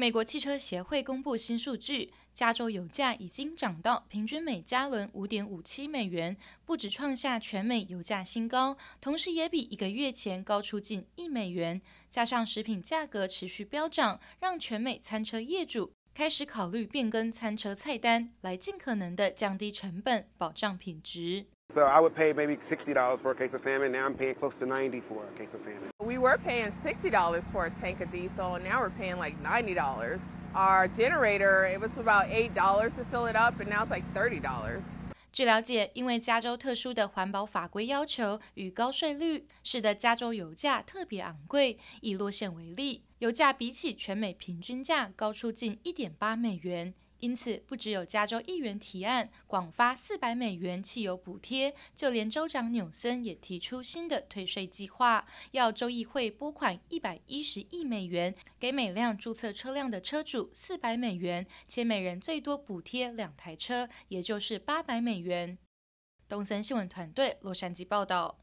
美国汽车协会公布新数据，加州油价已经涨到平均每加仑五点五七美元，不止创下全美油价新高，同时也比一个月前高出近一美元。加上食品价格持续飙涨，让全美餐车业主。开始考虑变更餐车菜单，来尽可能的降低成本，保障品质。So I would pay maybe sixty dollars for a case of salmon. Now I'm paying close to ninety for a case of salmon. We were paying sixty dollars for a tank of diesel, and now we're paying like ninety dollars. Our generator, it was about eight dollars to fill it up, and now it's like thirty dollars. 据了解，因为加州特殊的环保法规要求与高税率，使得加州油价特别昂贵。以洛线为例，油价比起全美平均价高出近1.8美元。因此，不只有加州议员提案广发四百美元汽油补贴，就连州长纽森也提出新的退税计划，要州议会拨款一百一十亿美元，给每辆注册车辆的车主四百美元，且每人最多补贴两台车，也就是八百美元。东森新闻团队洛杉矶报道。